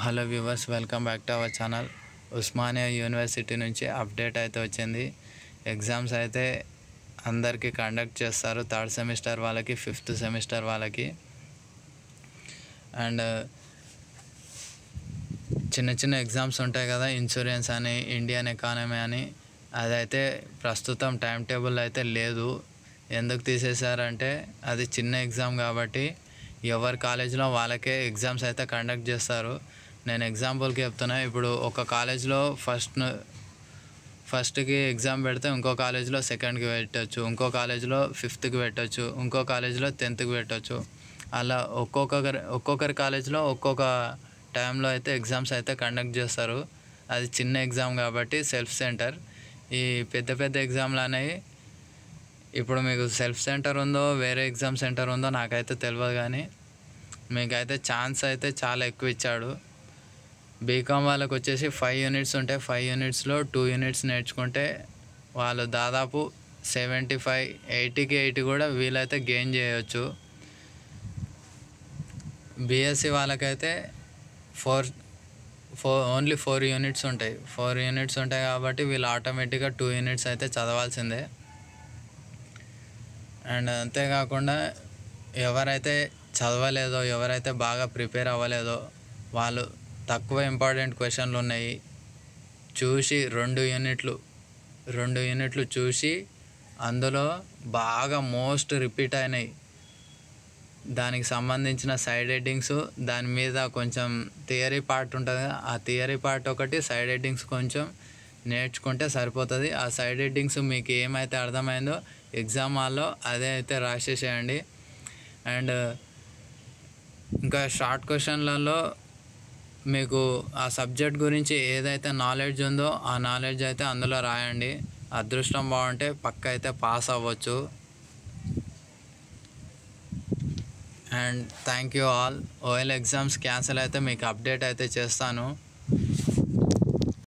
hello viewers welcome back to our channel Osmania university నుంచి update అయితే వచ్చింది ఎగ్జామ్స్ అయితే అందరికీ కండక్ట్ చేస్తారు థర్డ్ సెమిస్టర్ వాళ్ళకి ఫిఫ్త్ సెమిస్టర్ వాళ్ళకి అండ్ చిన్న చిన్న ఎగ్జామ్స్ ఉంటాయి కదా ఇన్సూరెన్స్ అని ఇండియన్ ఎకానమీ అని అదైతే ప్రస్తుతం టైం టేబుల్ అయితే లేదు ఎందుకు తీసేశారంటే అది చిన్న ఎగ్జామ్ కాబట్టి ఎవరి కాలేజీలో వాళ్ళకే ఎగ్జామ్స్ అయితే కండక్ట్ చేస్తారు నేను ఎగ్జాంపుల్కి చెప్తున్నా ఇప్పుడు ఒక కాలేజ్లో ఫస్ట్ ఫస్ట్కి ఎగ్జామ్ పెడితే ఇంకో కాలేజ్లో సెకండ్కి పెట్టచ్చు ఇంకో కాలేజ్లో ఫిఫ్త్కి పెట్టచ్చు ఇంకో కాలేజ్లో టెన్త్కి పెట్టచ్చు అలా ఒక్కొక్కరి ఒక్కొక్కరి కాలేజ్లో ఒక్కొక్క టైంలో అయితే ఎగ్జామ్స్ అయితే కండక్ట్ చేస్తారు అది చిన్న ఎగ్జామ్ కాబట్టి సెల్ఫ్ సెంటర్ ఈ పెద్ద పెద్ద ఎగ్జామ్లు అనేవి ఇప్పుడు మీకు సెల్ఫ్ సెంటర్ ఉందో వేరే ఎగ్జామ్ సెంటర్ ఉందో నాకైతే తెలియదు కానీ మీకైతే ఛాన్స్ అయితే చాలా ఎక్కువ ఇచ్చాడు బీకామ్ వాళ్ళకి వచ్చేసి ఫైవ్ యూనిట్స్ ఉంటాయి ఫైవ్ యూనిట్స్లో టూ యూనిట్స్ నేర్చుకుంటే వాళ్ళు దాదాపు సెవెంటీ ఫైవ్ ఎయిటీకి ఎయిటీ కూడా వీలైతే గెయిన్ చేయవచ్చు బిఎస్సి వాళ్ళకైతే four four only four units ఉంటాయి ఫోర్ యూనిట్స్ ఉంటాయి కాబట్టి వీళ్ళు ఆటోమేటిక్గా టూ యూనిట్స్ అయితే చదవాల్సిందే అండ్ అంతేకాకుండా ఎవరైతే చదవలేదో ఎవరైతే బాగా ప్రిపేర్ అవ్వలేదో వాళ్ళు తక్కువ ఇంపార్టెంట్ క్వశ్చన్లు ఉన్నాయి చూసి రెండు యూనిట్లు రెండు యూనిట్లు చూసి అందులో బాగా మోస్ట్ రిపీట్ అయినాయి దానికి సంబంధించిన సైడ్ హెడ్డింగ్స్ దాని మీద కొంచెం థియరీ పార్ట్ ఉంటుంది ఆ థియరీ పార్ట్ ఒకటి సైడ్ హెడ్డింగ్స్ కొంచెం నేర్చుకుంటే సరిపోతుంది ఆ సైడ్ హెడ్డింగ్స్ మీకు ఏమైతే అర్థమైందో ఎగ్జామ్ హాల్లో అదే అయితే రాసేసేయండి అండ్ ఇంకా షార్ట్ క్వశ్చన్లలో మీకు ఆ సబ్జెక్ట్ గురించి ఏదైతే నాలెడ్జ్ ఉందో ఆ నాలెడ్జ్ అయితే అందులో రాయండి అదృష్టం బాగుంటే పక్క అయితే పాస్ అవ్వచ్చు and thank you all O L exams cancel అయితే మీకు అప్డేట్ అయితే చేస్తాను